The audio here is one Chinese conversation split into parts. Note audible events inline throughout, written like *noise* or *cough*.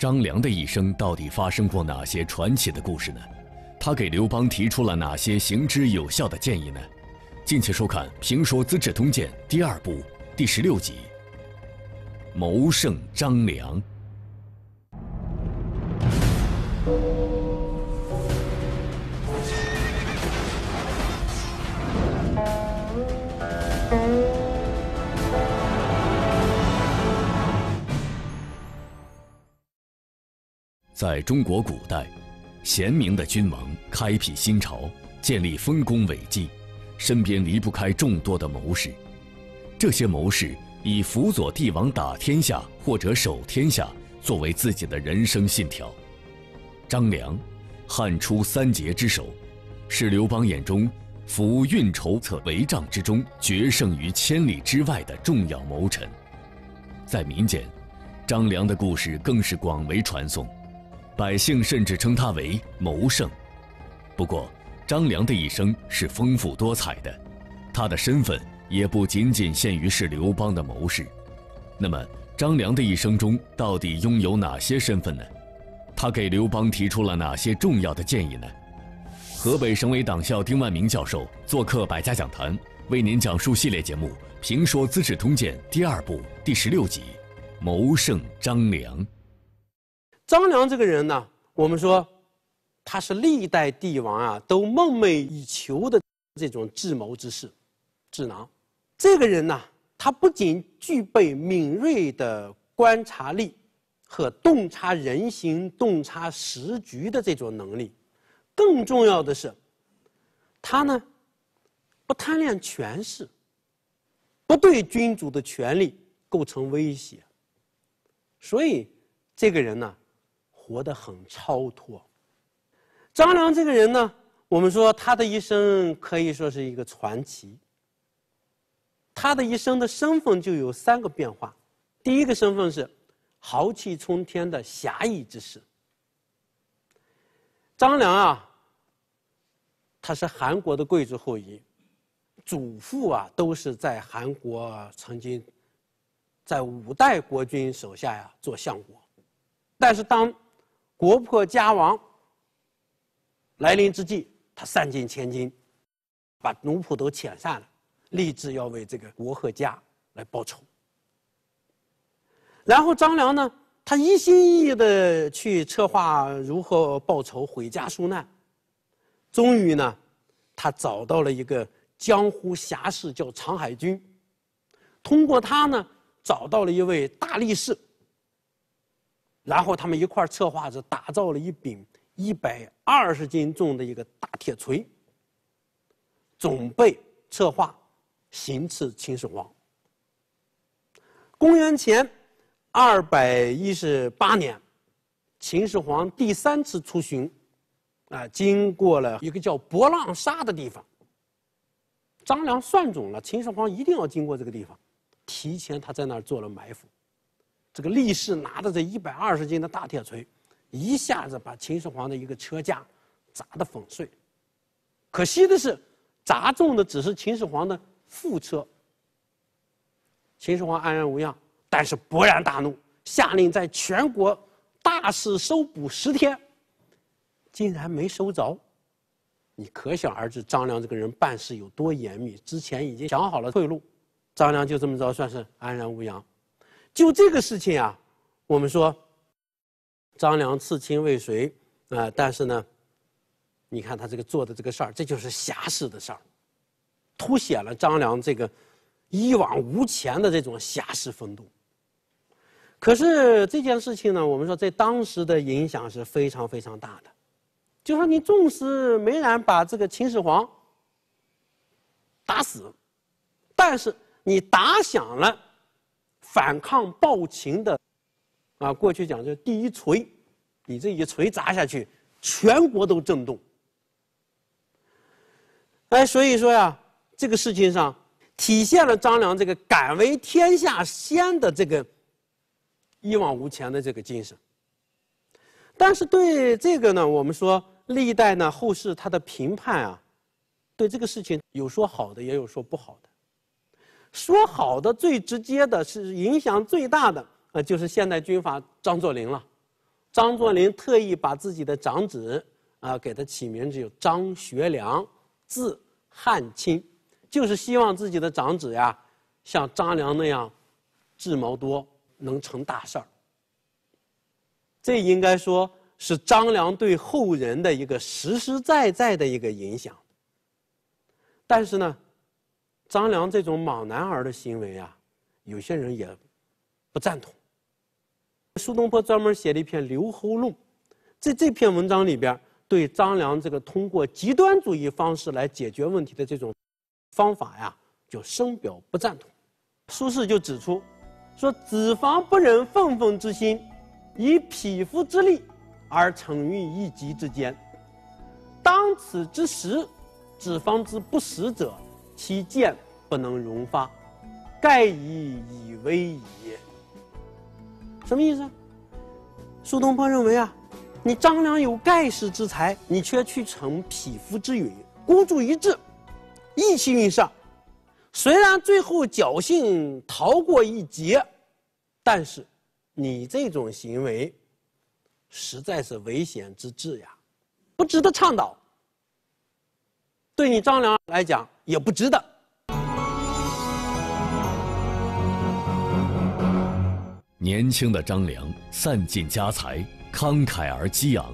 张良的一生到底发生过哪些传奇的故事呢？他给刘邦提出了哪些行之有效的建议呢？敬请收看《评说资治通鉴》第二部第十六集：谋圣张良。在中国古代，贤明的君王开辟新朝，建立丰功伟绩，身边离不开众多的谋士。这些谋士以辅佐帝王打天下或者守天下作为自己的人生信条。张良，汉初三杰之首，是刘邦眼中“扶运筹策帷帐之中，决胜于千里之外”的重要谋臣。在民间，张良的故事更是广为传颂。百姓甚至称他为谋圣。不过，张良的一生是丰富多彩的，他的身份也不仅仅限于是刘邦的谋士。那么，张良的一生中到底拥有哪些身份呢？他给刘邦提出了哪些重要的建议呢？河北省委党校丁万明教授做客百家讲坛，为您讲述系列节目《评说资治通鉴》第二部第十六集《谋圣张良》。张良这个人呢，我们说，他是历代帝王啊都梦寐以求的这种智谋之士，智囊。这个人呢，他不仅具备敏锐的观察力和洞察人心、洞察时局的这种能力，更重要的是，他呢，不贪恋权势，不对君主的权力构成威胁，所以这个人呢。活得很超脱。张良这个人呢，我们说他的一生可以说是一个传奇。他的一生的身份就有三个变化，第一个身份是豪气冲天的侠义之士。张良啊，他是韩国的贵族后裔，祖父啊都是在韩国曾经在五代国君手下呀做相国，但是当国破家亡来临之际，他散尽千金，把奴仆都遣散了，立志要为这个国和家来报仇。然后张良呢，他一心一意的去策划如何报仇、毁家纾难。终于呢，他找到了一个江湖侠士叫常海军，通过他呢，找到了一位大力士。然后他们一块策划着，打造了一柄一百二十斤重的一个大铁锤，准备策划行刺秦始皇。公元前二百一十八年，秦始皇第三次出巡，啊，经过了一个叫博浪沙的地方。张良算准了秦始皇一定要经过这个地方，提前他在那儿做了埋伏。这个力士拿着这一百二十斤的大铁锤，一下子把秦始皇的一个车架砸得粉碎。可惜的是，砸中的只是秦始皇的副车。秦始皇安然无恙，但是勃然大怒，下令在全国大肆搜捕十天，竟然没收着。你可想而知，张良这个人办事有多严密，之前已经想好了退路，张良就这么着算是安然无恙。就这个事情啊，我们说张良刺秦未遂啊，但是呢，你看他这个做的这个事儿，这就是侠士的事儿，凸显了张良这个一往无前的这种侠士风度。可是这件事情呢，我们说在当时的影响是非常非常大的，就说你纵使没然把这个秦始皇打死，但是你打响了。反抗暴秦的，啊，过去讲叫第一锤，你这一锤砸下去，全国都震动。哎，所以说呀，这个事情上，体现了张良这个敢为天下先的这个一往无前的这个精神。但是对这个呢，我们说历代呢后世他的评判啊，对这个事情有说好的，也有说不好的。说好的最直接的是影响最大的呃，就是现代军阀张作霖了。张作霖特意把自己的长子啊给他起名字叫张学良，字汉卿，就是希望自己的长子呀像张良那样智谋多，能成大事儿。这应该说是张良对后人的一个实实在在的一个影响。但是呢。张良这种莽男儿的行为啊，有些人也不赞同。苏东坡专门写了一篇《留侯论》，在这篇文章里边，对张良这个通过极端主义方式来解决问题的这种方法呀，就深表不赞同。苏轼就指出，说：“子房不忍奉奉之心，以匹夫之力而成于一己之间。当此之时，子房之不食者。”其剑不能容发，盖以以危矣。什么意思？苏东坡认为啊，你张良有盖世之才，你却去乘匹夫之勇，孤注一掷，意气用事，虽然最后侥幸逃过一劫，但是你这种行为实在是危险之至呀，不值得倡导。对你张良来讲。也不值得。年轻的张良散尽家财，慷慨而激昂，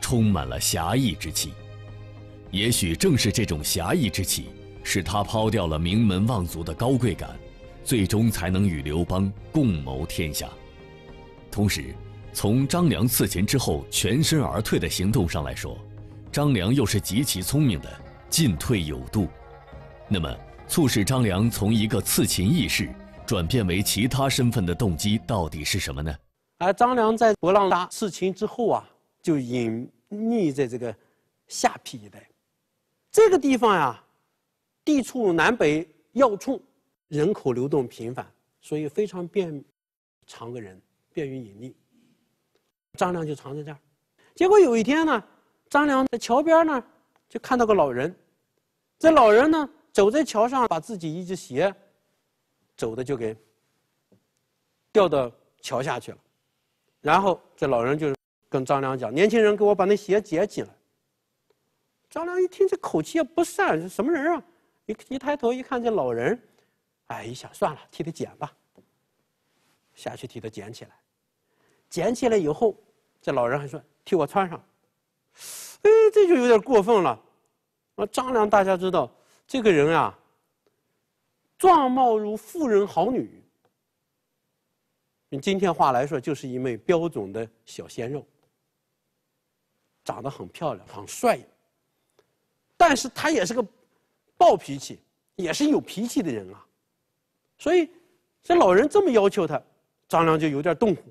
充满了侠义之气。也许正是这种侠义之气，使他抛掉了名门望族的高贵感，最终才能与刘邦共谋天下。同时，从张良刺秦之后全身而退的行动上来说，张良又是极其聪明的，进退有度。那么，促使张良从一个刺秦义士转变为其他身份的动机到底是什么呢？而张良在博浪达刺秦之后啊，就隐匿在这个下邳一带。这个地方呀，地处南北要冲，人口流动频繁，所以非常便藏个人，便于隐匿。张良就藏在这儿。结果有一天呢，张良在桥边呢，就看到个老人。这老人呢。走在桥上，把自己一只鞋，走的就给掉到桥下去了。然后这老人就跟张良讲：“年轻人，给我把那鞋捡起来。”张良一听这口气也不善，什么人啊？一一抬头一看这老人，哎，一想算了，替他捡吧。下去替他捡起来，捡起来以后，这老人还说：“替我穿上。”哎，这就有点过分了。我张良，大家知道。这个人啊，状貌如妇人好女，用今天话来说，就是一枚标准的小鲜肉，长得很漂亮，很帅。但是他也是个暴脾气，也是有脾气的人啊。所以，这老人这么要求他，张良就有点动火。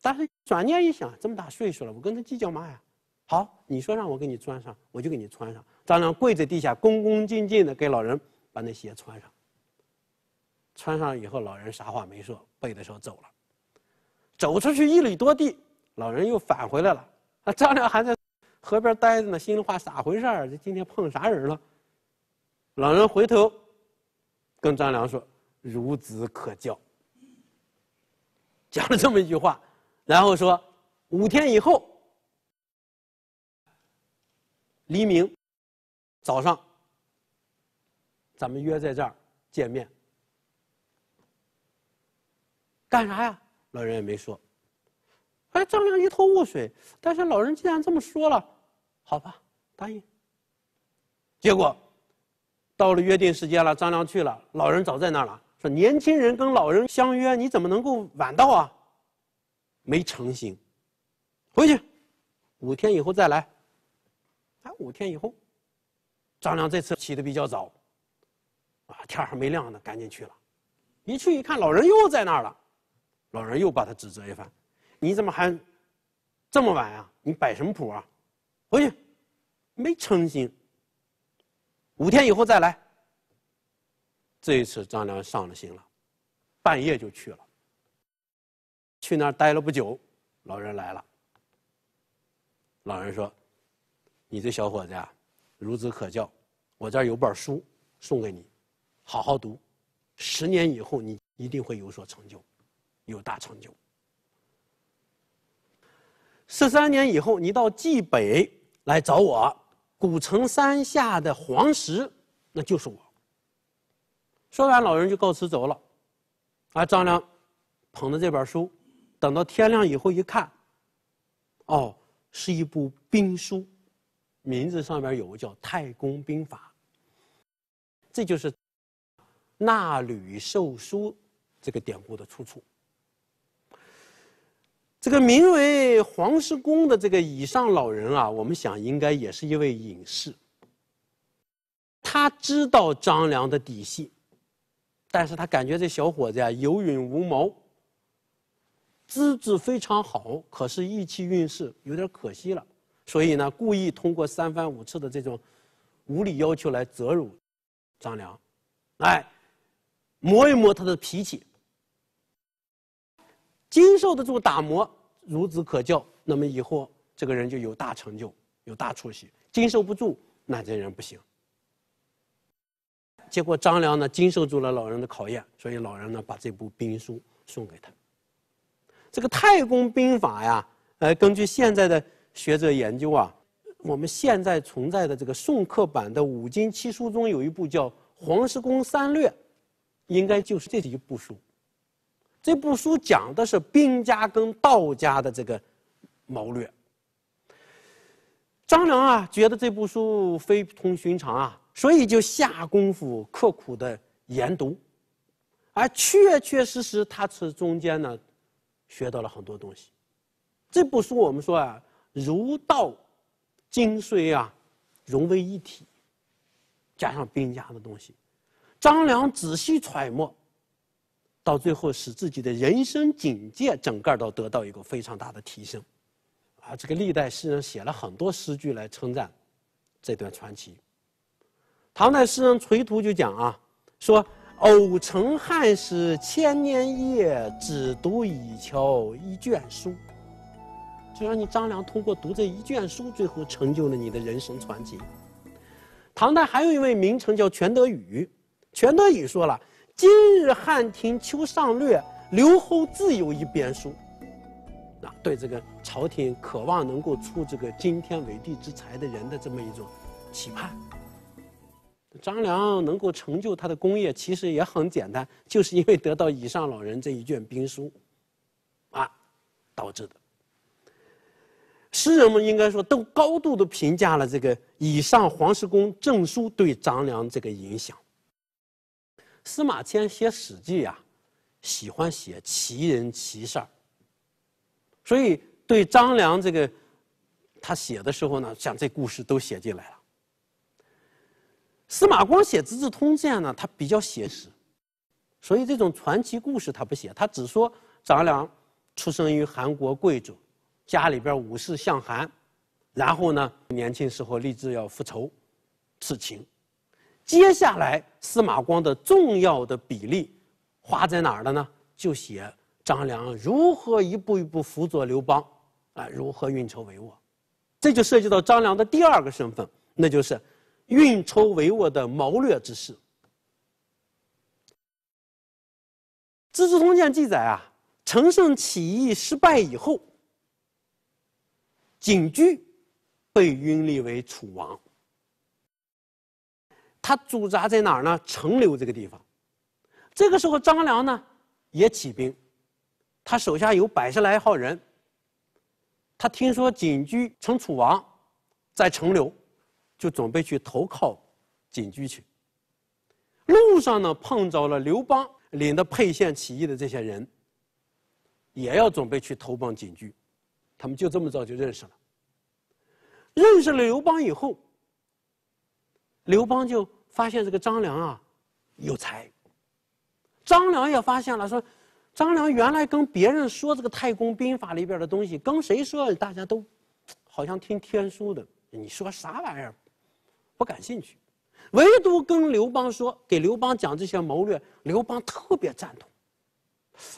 但是转念一想，这么大岁数了，我跟他计较嘛呀？好，你说让我给你穿上，我就给你穿上。张良跪在地下，恭恭敬敬的给老人把那鞋穿上。穿上以后，老人啥话没说，背着手走了。走出去一里多地，老人又返回来了。那张良还在河边待着呢，心里话咋回事儿？这今天碰啥人了？老人回头跟张良说：“孺子可教。”讲了这么一句话，然后说：“五天以后，黎明。”早上，咱们约在这儿见面，干啥呀？老人也没说。哎，张良一头雾水。但是老人既然这么说了，好吧，答应。结果，到了约定时间了，张良去了，老人早在那儿了，说：“年轻人跟老人相约，你怎么能够晚到啊？”没成行，回去，五天以后再来。哎，五天以后。张良这次起的比较早，啊，天还没亮呢，赶紧去了，一去一看，老人又在那儿了，老人又把他指责一番：“你怎么还这么晚啊？你摆什么谱啊？回去没诚心。五天以后再来。”这一次张良上了心了，半夜就去了。去那儿待了不久，老人来了。老人说：“你这小伙子啊。”孺子可教，我这儿有本书送给你，好好读，十年以后你一定会有所成就，有大成就。十三年以后，你到冀北来找我，古城山下的黄石，那就是我。说完，老人就告辞走了。啊，张良捧着这本书，等到天亮以后一看，哦，是一部兵书。名字上面有个叫《太公兵法》，这就是纳履授书这个典故的出处。这个名为黄石公的这个以上老人啊，我们想应该也是一位隐士。他知道张良的底细，但是他感觉这小伙子啊有勇无谋，资质非常好，可是意气运势有点可惜了。所以呢，故意通过三番五次的这种无理要求来折辱张良，来磨一磨他的脾气。经受得住打磨，孺子可教，那么以后这个人就有大成就、有大出息。经受不住，那这人不行。结果张良呢，经受住了老人的考验，所以老人呢，把这部兵书送给他。这个《太公兵法》呀，呃，根据现在的。学者研究啊，我们现在存在的这个宋刻版的《五经七书》中有一部叫《黄石公三略》，应该就是这一部书。这部书讲的是兵家跟道家的这个谋略。张良啊，觉得这部书非同寻常啊，所以就下功夫刻苦的研读，而确确实实他是中间呢，学到了很多东西。这部书我们说啊。儒道、精髓啊，融为一体，加上兵家的东西，张良仔细揣摩，到最后使自己的人生境界整个都得到一个非常大的提升，啊，这个历代诗人写了很多诗句来称赞这段传奇。唐代诗人崔涂就讲啊，说：“偶成汉室千年业，只读一桥一卷书。”就让你张良通过读这一卷书，最后成就了你的人生传奇。唐代还有一位名臣叫全德宇，全德宇说了：“今日汉庭秋上略，留侯自有一编书。”啊，对这个朝廷渴望能够出这个经天纬地之才的人的这么一种期盼。张良能够成就他的功业，其实也很简单，就是因为得到以上老人这一卷兵书，啊，导致的。诗人们应该说都高度的评价了这个以上黄石公证书对张良这个影响。司马迁写史记啊，喜欢写奇人奇事儿，所以对张良这个，他写的时候呢，像这故事都写进来了。司马光写资治通鉴呢，他比较写实，所以这种传奇故事他不写，他只说张良出生于韩国贵族。家里边武士相韩，然后呢，年轻时候立志要复仇，此秦。接下来司马光的重要的笔力花在哪儿了呢？就写张良如何一步一步辅佐刘邦，啊，如何运筹帷幄。这就涉及到张良的第二个身份，那就是运筹帷幄的谋略之士。《资治通鉴》记载啊，陈胜起义失败以后。景驹被拥立为楚王，他驻扎在哪儿呢？城留这个地方。这个时候，张良呢也起兵，他手下有百十来号人。他听说景驹称楚王，在城留，就准备去投靠景驹去。路上呢，碰着了刘邦领的沛县起义的这些人，也要准备去投奔景驹。他们就这么早就认识了，认识了刘邦以后，刘邦就发现这个张良啊有才。张良也发现了，说张良原来跟别人说这个《太公兵法》里边的东西，跟谁说大家都 *tsk* 好像听天书的，你说啥玩意儿不感兴趣，唯独跟刘邦说，给刘邦讲这些谋略，刘邦特别赞同。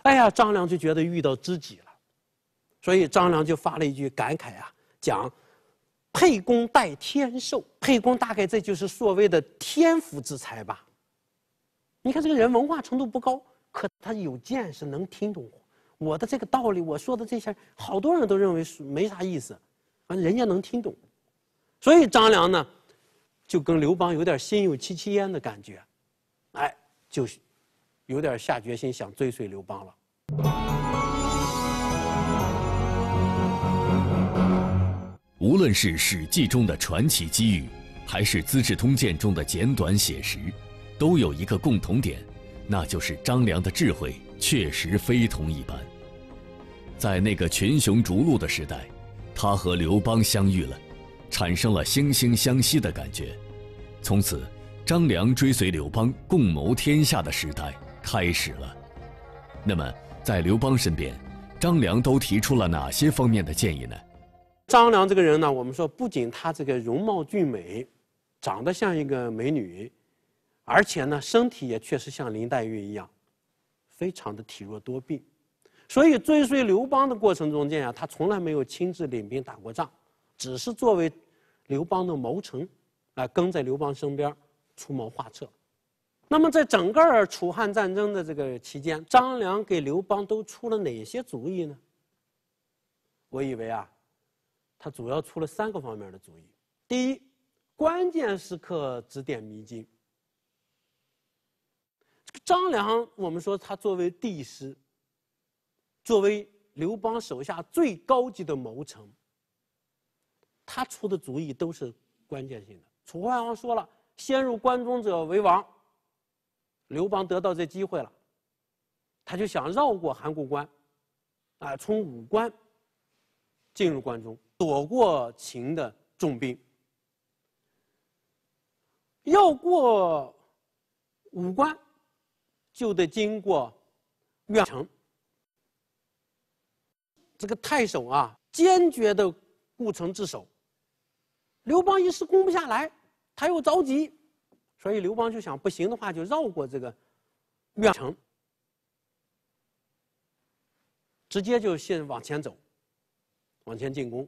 哎呀，张良就觉得遇到知己了。所以张良就发了一句感慨啊，讲：“沛公待天寿”，沛公大概这就是所谓的天府之才吧。”你看这个人文化程度不高，可他有见识，能听懂我的这个道理，我说的这些，好多人都认为是没啥意思，啊，人家能听懂。所以张良呢，就跟刘邦有点心有戚戚焉的感觉，哎，就有点下决心想追随刘邦了。无论是《史记》中的传奇机遇，还是《资治通鉴》中的简短写实，都有一个共同点，那就是张良的智慧确实非同一般。在那个群雄逐鹿的时代，他和刘邦相遇了，产生了惺惺相惜的感觉，从此，张良追随刘邦共谋天下的时代开始了。那么，在刘邦身边，张良都提出了哪些方面的建议呢？张良这个人呢，我们说不仅他这个容貌俊美，长得像一个美女，而且呢，身体也确实像林黛玉一样，非常的体弱多病。所以追随刘邦的过程中间啊，他从来没有亲自领兵打过仗，只是作为刘邦的谋臣，来跟在刘邦身边出谋划策。那么在整个楚汉战争的这个期间，张良给刘邦都出了哪些主意呢？我以为啊。他主要出了三个方面的主意。第一，关键时刻指点迷津。张良，我们说他作为帝师，作为刘邦手下最高级的谋臣，他出的主意都是关键性的。楚怀王说了“先入关中者为王”，刘邦得到这机会了，他就想绕过函谷关，啊，从武关。进入关中，躲过秦的重兵。要过五关，就得经过月城。这个太守啊，坚决的固城自守。刘邦一时攻不下来，他又着急，所以刘邦就想：不行的话，就绕过这个月城，直接就先往前走。往前进攻，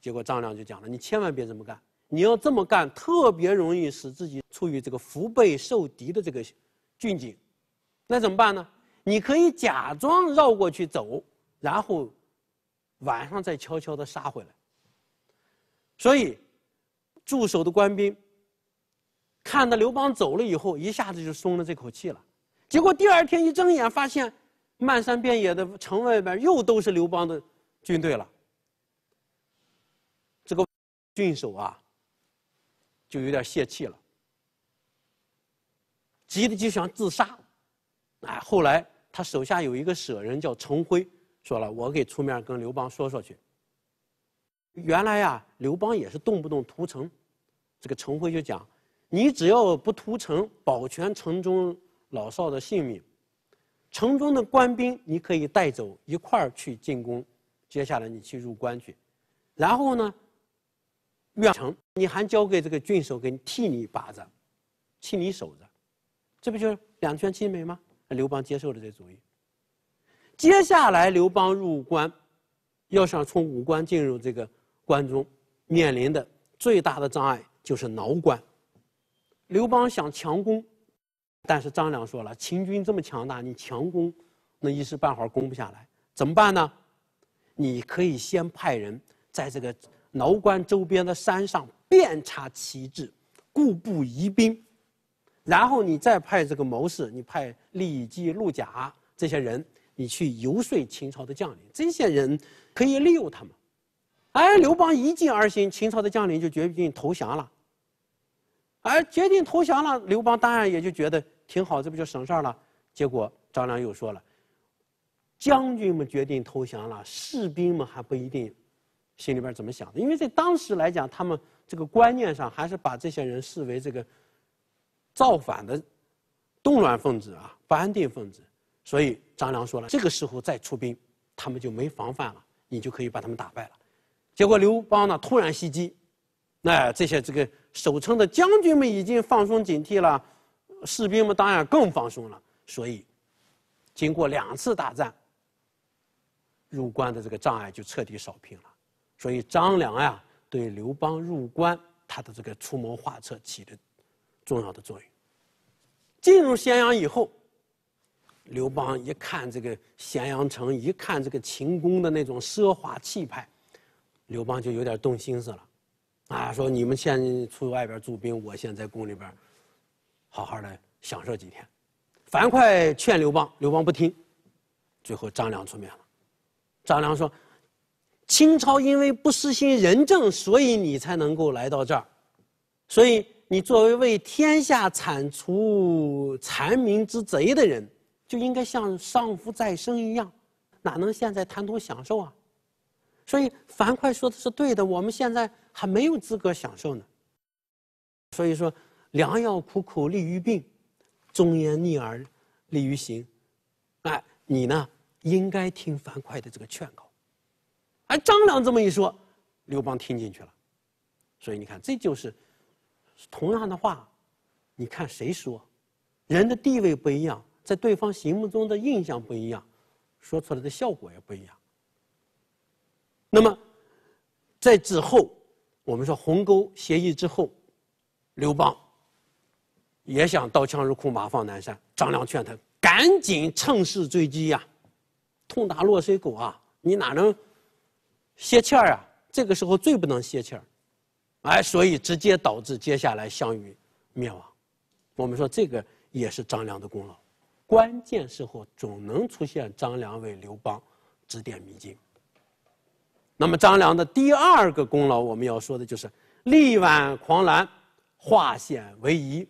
结果张良就讲了：“你千万别这么干，你要这么干，特别容易使自己处于这个腹背受敌的这个境境。那怎么办呢？你可以假装绕过去走，然后晚上再悄悄的杀回来。所以驻守的官兵看到刘邦走了以后，一下子就松了这口气了。结果第二天一睁眼，发现漫山遍野的城外边又都是刘邦的军队了。”郡守啊，就有点泄气了，急的就想自杀，哎，后来他手下有一个舍人叫陈辉，说了：“我给出面跟刘邦说说去。”原来呀，刘邦也是动不动屠城，这个陈辉就讲：“你只要不屠城，保全城中老少的性命，城中的官兵你可以带走，一块儿去进攻，接下来你去入关去。”然后呢？远程，你还交给这个郡守给你替你把着，替你守着，这不就是两全其美吗？刘邦接受了这主意。接下来，刘邦入关，要想从武关进入这个关中，面临的最大的障碍就是挠关。刘邦想强攻，但是张良说了，秦军这么强大，你强攻，那一时半会儿攻不下来，怎么办呢？你可以先派人在这个。楼关周边的山上遍插旗帜，固步疑兵，然后你再派这个谋士，你派李济、陆贾这些人，你去游说秦朝的将领，这些人可以利用他们。哎，刘邦一进而行，秦朝的将领就决定投降了。哎，决定投降了，刘邦当然也就觉得挺好，这不就省事儿了。结果张良又说了，将军们决定投降了，士兵们还不一定。心里边怎么想的？因为在当时来讲，他们这个观念上还是把这些人视为这个造反的动乱分子啊，不安定分子。所以张良说了，这个时候再出兵，他们就没防范了，你就可以把他们打败了。结果刘邦呢突然袭击，那这些这个守城的将军们已经放松警惕了，士兵们当然更放松了。所以经过两次大战，入关的这个障碍就彻底扫平了。所以张良呀，对刘邦入关，他的这个出谋划策起着重要的作用。进入咸阳以后，刘邦一看这个咸阳城，一看这个秦宫的那种奢华气派，刘邦就有点动心思了，啊，说你们先出外边驻兵，我先在宫里边好好的享受几天。樊哙劝刘邦，刘邦不听，最后张良出面了，张良说。清朝因为不施行仁政，所以你才能够来到这儿。所以你作为为天下铲除残民之贼的人，就应该像上福再生一样，哪能现在谈图享受啊？所以樊哙说的是对的，我们现在还没有资格享受呢。所以说，良药苦口利于病，忠言逆耳利于行。哎，你呢，应该听樊哙的这个劝告。哎，张良这么一说，刘邦听进去了，所以你看，这就是同样的话，你看谁说，人的地位不一样，在对方心目中的印象不一样，说出来的效果也不一样。那么，在之后，我们说鸿沟协议之后，刘邦也想刀枪入库，马放南山。张良劝他赶紧趁势追击呀，痛打落水狗啊！你哪能？泄气儿啊，这个时候最不能泄气儿，哎，所以直接导致接下来项羽灭亡。我们说这个也是张良的功劳，关键时候总能出现张良为刘邦指点迷津。那么张良的第二个功劳，我们要说的就是力挽狂澜、化险为夷。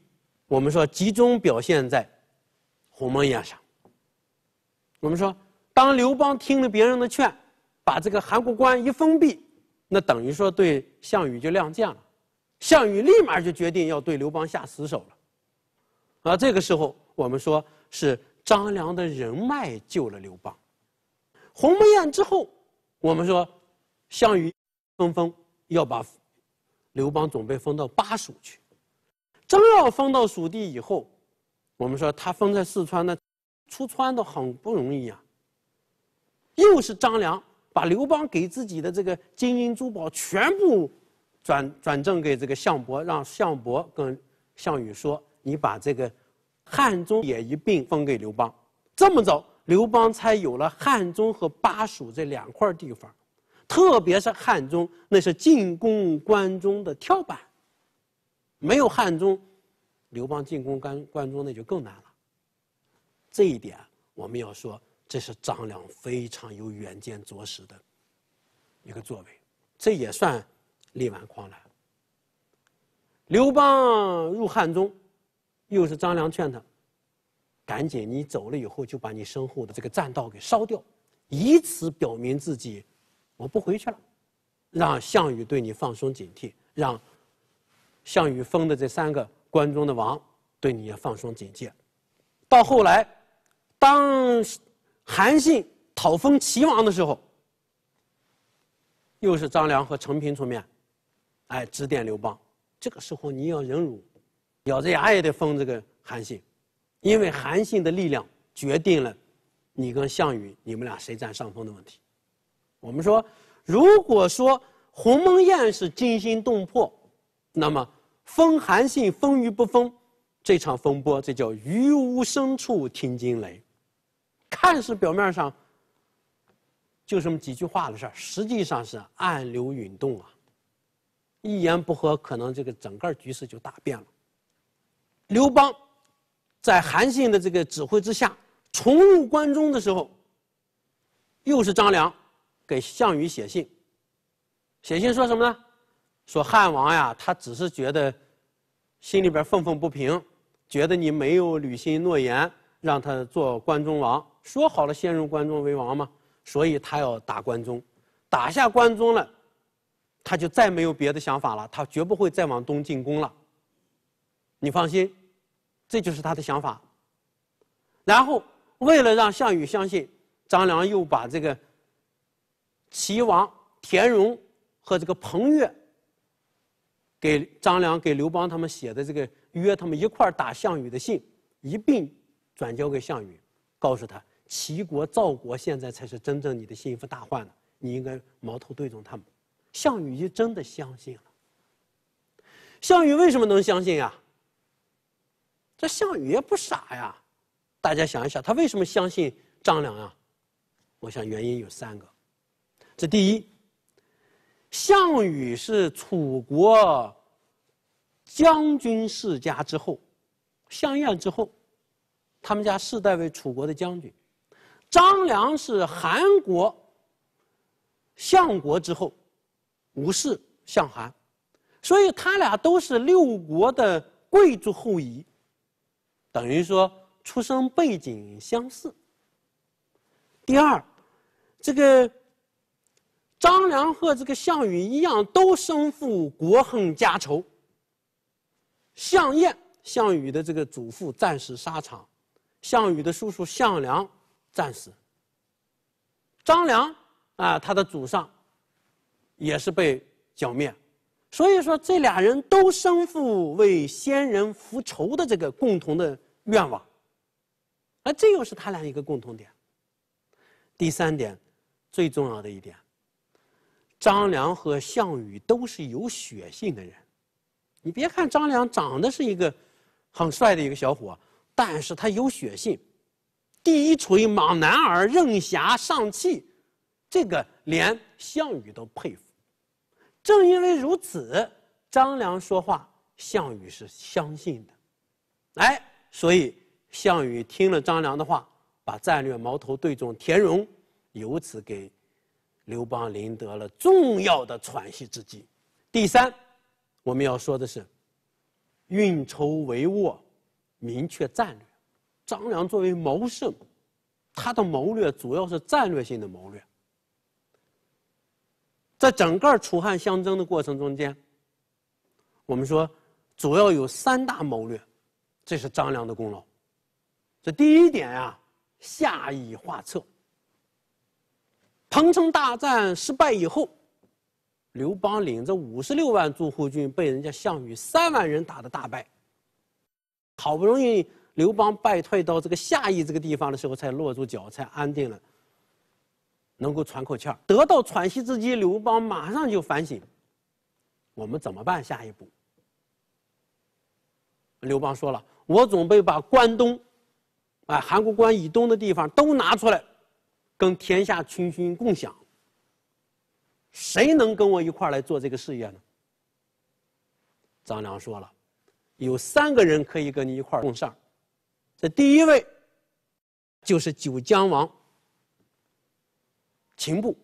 我们说集中表现在鸿门宴上。我们说当刘邦听了别人的劝。把这个函谷关一封闭，那等于说对项羽就亮剑了。项羽立马就决定要对刘邦下死手了。啊，这个时候我们说是张良的人脉救了刘邦。鸿门宴之后，我们说项羽分封要把刘邦准备封到巴蜀去，张要封到蜀地以后，我们说他封在四川那出川都很不容易啊。又是张良。把刘邦给自己的这个金银珠宝全部转转赠给这个项伯，让项伯跟项羽说：“你把这个汉中也一并封给刘邦。”这么着，刘邦才有了汉中和巴蜀这两块地方，特别是汉中，那是进攻关中的跳板。没有汉中，刘邦进攻关关中那就更难了。这一点我们要说。这是张良非常有远见卓识的一个作为，这也算力挽狂澜。刘邦入汉中，又是张良劝他，赶紧你走了以后，就把你身后的这个栈道给烧掉，以此表明自己我不回去了，让项羽对你放松警惕，让项羽封的这三个关中的王对你也放松警戒。到后来，当。韩信讨封齐王的时候，又是张良和陈平出面，哎，指点刘邦。这个时候你要忍辱，咬着牙也得封这个韩信，因为韩信的力量决定了你跟项羽你们俩谁占上风的问题。我们说，如果说鸿门宴是惊心动魄，那么封韩信封与不封这场风波，这叫“于无声处听惊雷”。看似表面上就这么几句话的事儿，实际上是暗流涌动啊！一言不合，可能这个整个局势就大变了。刘邦在韩信的这个指挥之下重入关中的时候，又是张良给项羽写信，写信说什么呢？说汉王呀，他只是觉得心里边愤愤不平，觉得你没有履行诺言。让他做关中王，说好了先入关中为王嘛，所以他要打关中，打下关中了，他就再没有别的想法了，他绝不会再往东进攻了。你放心，这就是他的想法。然后为了让项羽相信，张良又把这个齐王田荣和这个彭越给张良给刘邦他们写的这个约他们一块儿打项羽的信一并。转交给项羽，告诉他齐国、赵国现在才是真正你的心腹大患呢，你应该矛头对准他们。项羽就真的相信了。项羽为什么能相信呀？这项羽也不傻呀，大家想一想，他为什么相信张良啊？我想原因有三个。这第一，项羽是楚国将军世家之后，项燕之后。他们家世代为楚国的将军，张良是韩国相国之后，吴氏相韩，所以他俩都是六国的贵族后裔，等于说出生背景相似。第二，这个张良和这个项羽一样，都生父国恨家仇。项燕、项羽的这个祖父战死沙场。项羽的叔叔项梁战死，张良啊，他的祖上也是被剿灭，所以说这俩人都生父为先人复仇的这个共同的愿望，啊，这又是他俩一个共同点。第三点，最重要的一点，张良和项羽都是有血性的人，你别看张良长得是一个很帅的一个小伙。但是他有血性，第一锤莽男儿任侠尚气，这个连项羽都佩服。正因为如此，张良说话，项羽是相信的。哎，所以项羽听了张良的话，把战略矛头对准田荣，由此给刘邦赢得了重要的喘息之机。第三，我们要说的是，运筹帷幄。明确战略，张良作为谋士，他的谋略主要是战略性的谋略。在整个楚汉相争的过程中间，我们说主要有三大谋略，这是张良的功劳。这第一点呀，下以画策。彭城大战失败以后，刘邦领着五十六万诸侯军被人家项羽三万人打的大败。好不容易刘邦败退到这个下邑这个地方的时候，才落住脚，才安定了，能够喘口气儿，得到喘息之机。刘邦马上就反省：我们怎么办？下一步，刘邦说了，我准备把关东，哎，函谷关以东的地方都拿出来，跟天下群雄共享。谁能跟我一块来做这个事业呢？张良说了。有三个人可以跟你一块共事，这第一位就是九江王秦布，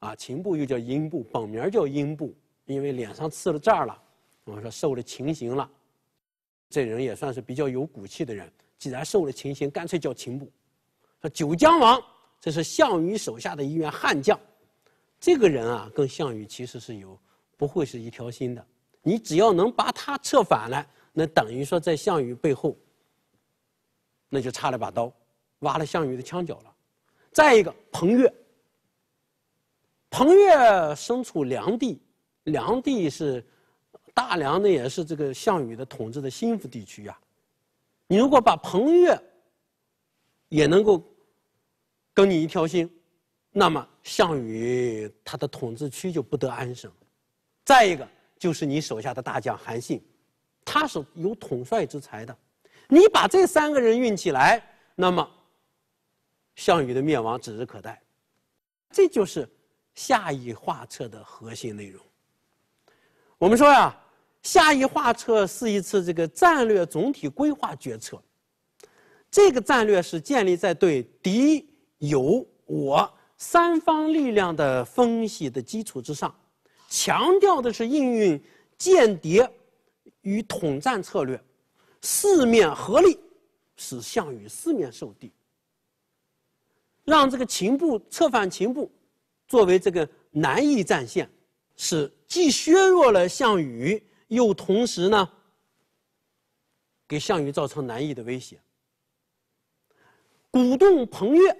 啊，秦布又叫阴布，本名叫阴布，因为脸上刺了这儿了，我们说受了情刑了。这人也算是比较有骨气的人，既然受了情刑，干脆叫秦布。说九江王，这是项羽手下的一员悍将，这个人啊，跟项羽其实是有不会是一条心的。你只要能把他策反了。那等于说在项羽背后，那就插了把刀，挖了项羽的枪脚了。再一个，彭越，彭越身处梁地，梁地是大梁，呢，也是这个项羽的统治的心腹地区啊。你如果把彭越也能够跟你一条心，那么项羽他的统治区就不得安生。再一个就是你手下的大将韩信。他是有统帅之才的，你把这三个人运起来，那么项羽的灭亡指日可待。这就是下一画册的核心内容。我们说呀，下一画册是一次这个战略总体规划决策，这个战略是建立在对敌、友、我三方力量的分析的基础之上，强调的是运用间谍。与统战策略，四面合力，使项羽四面受敌，让这个秦部策反秦部，作为这个南翼战线，是既削弱了项羽，又同时呢，给项羽造成南翼的威胁，鼓动彭越，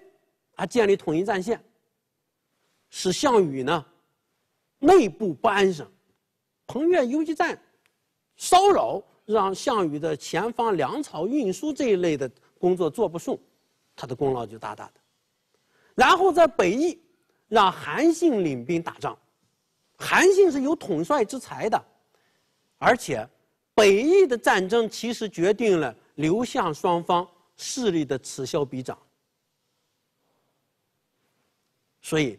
啊建立统一战线，使项羽呢，内部不安生，彭越游击战。骚扰让项羽的前方粮草运输这一类的工作做不顺，他的功劳就大大的。然后在北翼，让韩信领兵打仗，韩信是有统帅之才的，而且，北翼的战争其实决定了刘项双方势力的此消彼长。所以，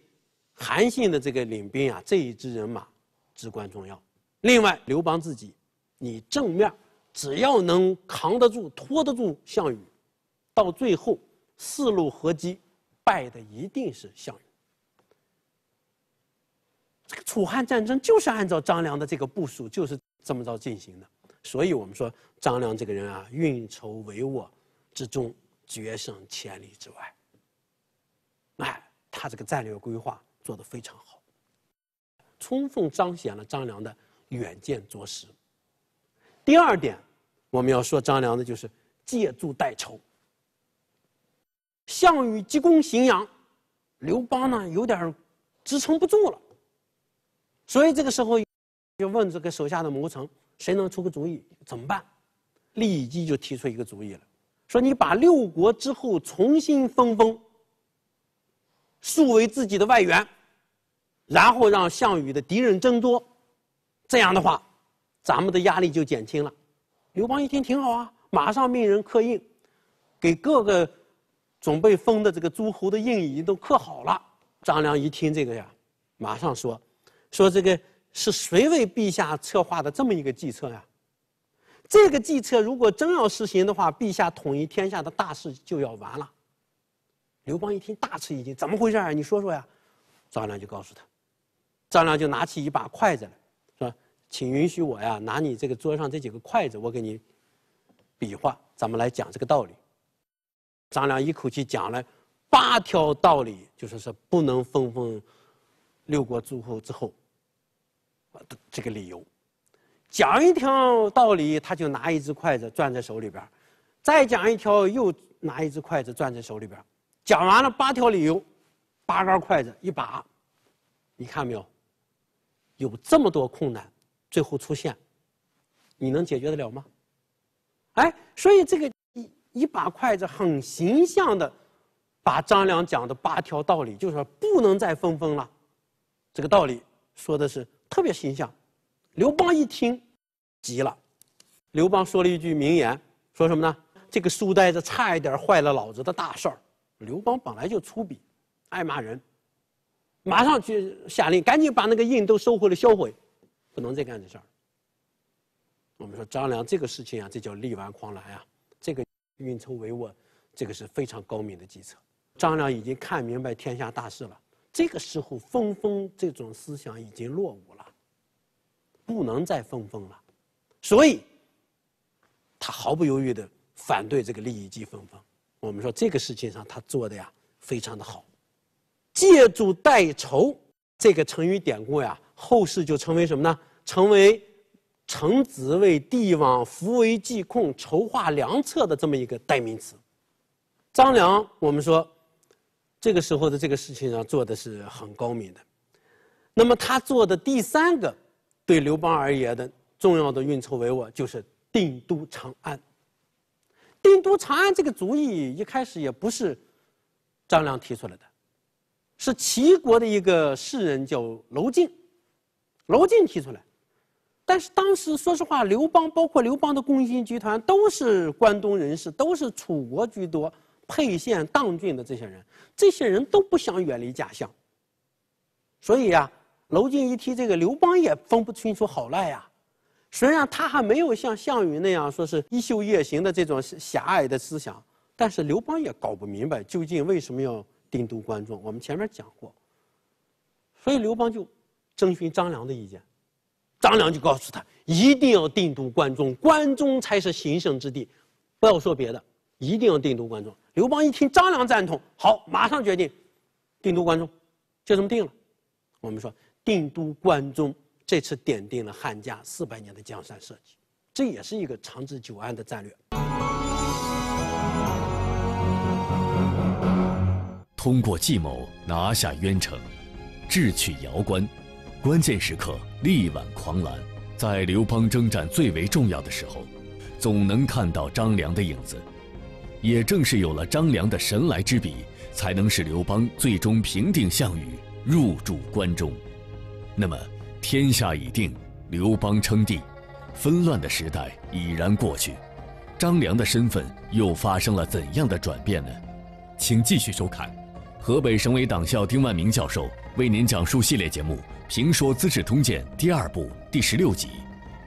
韩信的这个领兵啊，这一支人马至关重要。另外，刘邦自己。你正面只要能扛得住、拖得住项羽，到最后四路合击，败的一定是项羽。这个楚汉战争就是按照张良的这个部署，就是这么着进行的。所以我们说张良这个人啊，运筹帷幄之中，决胜千里之外。哎，他这个战略规划做的非常好，充分彰显了张良的远见卓识。第二点，我们要说张良的就是借助代筹。项羽急攻荥阳，刘邦呢有点支撑不住了，所以这个时候就问这个手下的谋臣，谁能出个主意怎么办？立即就提出一个主意了，说你把六国之后重新分封，树为自己的外援，然后让项羽的敌人增多，这样的话。咱们的压力就减轻了。刘邦一听挺好啊，马上命人刻印，给各个准备封的这个诸侯的印已经都刻好了。张良一听这个呀，马上说：“说这个是谁为陛下策划的这么一个计策呀？这个计策如果真要实行的话，陛下统一天下的大事就要完了。”刘邦一听大吃一惊：“怎么回事啊？你说说呀。”张良就告诉他，张良就拿起一把筷子来。请允许我呀，拿你这个桌上这几个筷子，我给你比划，咱们来讲这个道理。张良一口气讲了八条道理，就说是不能分封六国诸侯之后，这个理由。讲一条道理，他就拿一只筷子攥在手里边再讲一条，又拿一只筷子攥在手里边讲完了八条理由，八根筷子一把，你看没有？有这么多困难。最后出现，你能解决得了吗？哎，所以这个一一把筷子很形象的，把张良讲的八条道理，就是说不能再分封了，这个道理说的是特别形象。刘邦一听急了，刘邦说了一句名言，说什么呢？这个书呆子差一点坏了老子的大事儿。刘邦本来就粗鄙，爱骂人，马上去下令，赶紧把那个印都收回来销毁。不能再干这事儿。我们说张良这个事情啊，这叫力挽狂澜啊，这个运筹帷幄，这个是非常高明的计策。张良已经看明白天下大事了，这个时候分封这种思想已经落伍了，不能再分封了，所以，他毫不犹豫的反对这个利益即分封。我们说这个事情上他做的呀非常的好，借助代筹。这个成语典故呀，后世就成为什么呢？成为臣子为帝王扶为济控筹划良策的这么一个代名词。张良，我们说，这个时候的这个事情上做的是很高明的。那么他做的第三个，对刘邦而言的重要的运筹帷幄，就是定都长安。定都长安这个主意一开始也不是张良提出来的。是齐国的一个士人叫娄敬，娄敬提出来，但是当时说实话，刘邦包括刘邦的功勋集团都是关东人士，都是楚国居多，沛县砀郡的这些人，这些人都不想远离家乡。所以呀，娄敬一提这个，刘邦也分不清楚好赖呀。虽然他还没有像项羽那样说是衣袖夜行的这种狭隘的思想，但是刘邦也搞不明白究竟为什么要。定都关中，我们前面讲过，所以刘邦就征询张良的意见，张良就告诉他，一定要定都关中，关中才是行省之地，不要说别的，一定要定都关中。刘邦一听，张良赞同，好，马上决定定都关中，就这么定了。我们说，定都关中，这次点定了汉家四百年的江山社稷，这也是一个长治久安的战略。通过计谋拿下渊城，智取姚关，关键时刻力挽狂澜，在刘邦征战最为重要的时候，总能看到张良的影子。也正是有了张良的神来之笔，才能使刘邦最终平定项羽，入驻关中。那么，天下已定，刘邦称帝，纷乱的时代已然过去，张良的身份又发生了怎样的转变呢？请继续收看。河北省委党校丁万明教授为您讲述系列节目《评说资治通鉴》第二部第十六集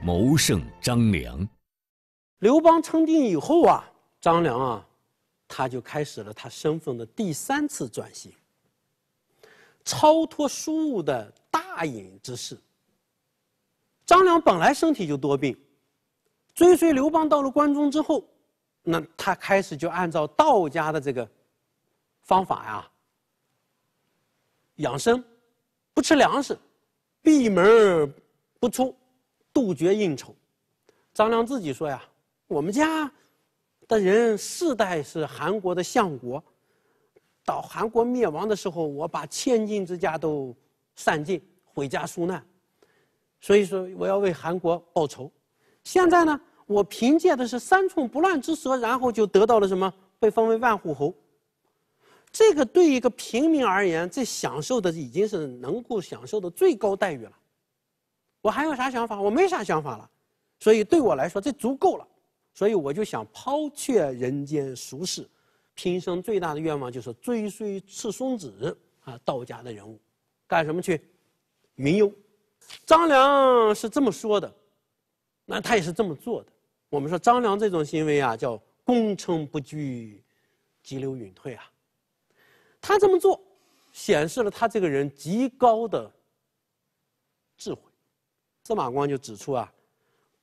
《谋圣张良》。刘邦称帝以后啊，张良啊，他就开始了他身份的第三次转型，超脱书物的大隐之事。张良本来身体就多病，追随刘邦到了关中之后，那他开始就按照道家的这个方法呀。养生，不吃粮食，闭门不出，杜绝应酬。张良自己说呀：“我们家的人世代是韩国的相国，到韩国灭亡的时候，我把千金之家都散尽，回家纾难。所以说我要为韩国报仇。现在呢，我凭借的是三寸不烂之舌，然后就得到了什么？被封为万户侯。”这个对一个平民而言，这享受的已经是能够享受的最高待遇了。我还有啥想法？我没啥想法了。所以对我来说，这足够了。所以我就想抛却人间俗事，平生最大的愿望就是追随赤松子啊，道家的人物，干什么去？云游。张良是这么说的，那他也是这么做的。我们说张良这种行为啊，叫功成不居，急流勇退啊。他这么做，显示了他这个人极高的智慧。司马光就指出啊，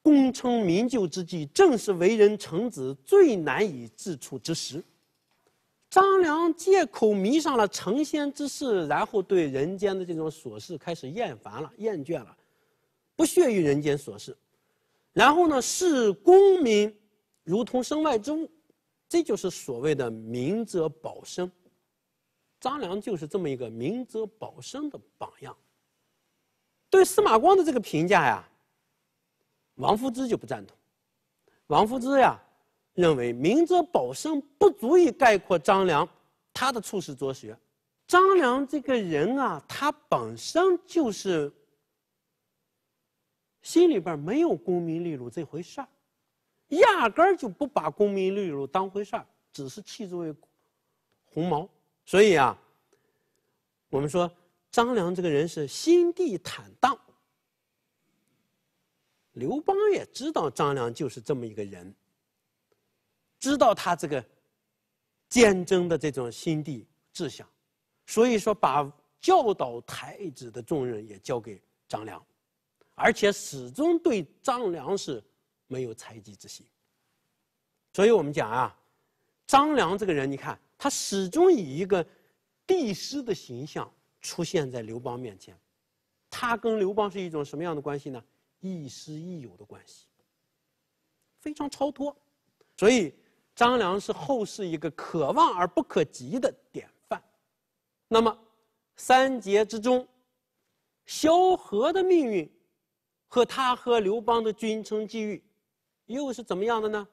功成名就之际，正是为人臣子最难以自处之时。张良借口迷上了成仙之事，然后对人间的这种琐事开始厌烦了、厌倦了，不屑于人间琐事，然后呢，视功名如同身外之物，这就是所谓的明哲保身。张良就是这么一个明哲保身的榜样。对司马光的这个评价呀，王夫之就不赞同。王夫之呀，认为明哲保身不足以概括张良他的处世哲学。张良这个人啊，他本身就是心里边没有功名利禄这回事儿，压根儿就不把功名利禄当回事儿，只是弃之为鸿毛。所以啊，我们说张良这个人是心地坦荡，刘邦也知道张良就是这么一个人，知道他这个坚贞的这种心地志向，所以说把教导太子的重任也交给张良，而且始终对张良是没有猜忌之心。所以我们讲啊，张良这个人，你看。他始终以一个帝师的形象出现在刘邦面前，他跟刘邦是一种什么样的关系呢？亦师亦友的关系，非常超脱。所以张良是后世一个可望而不可及的典范。那么三杰之中，萧何的命运和他和刘邦的君臣际遇又是怎么样的呢？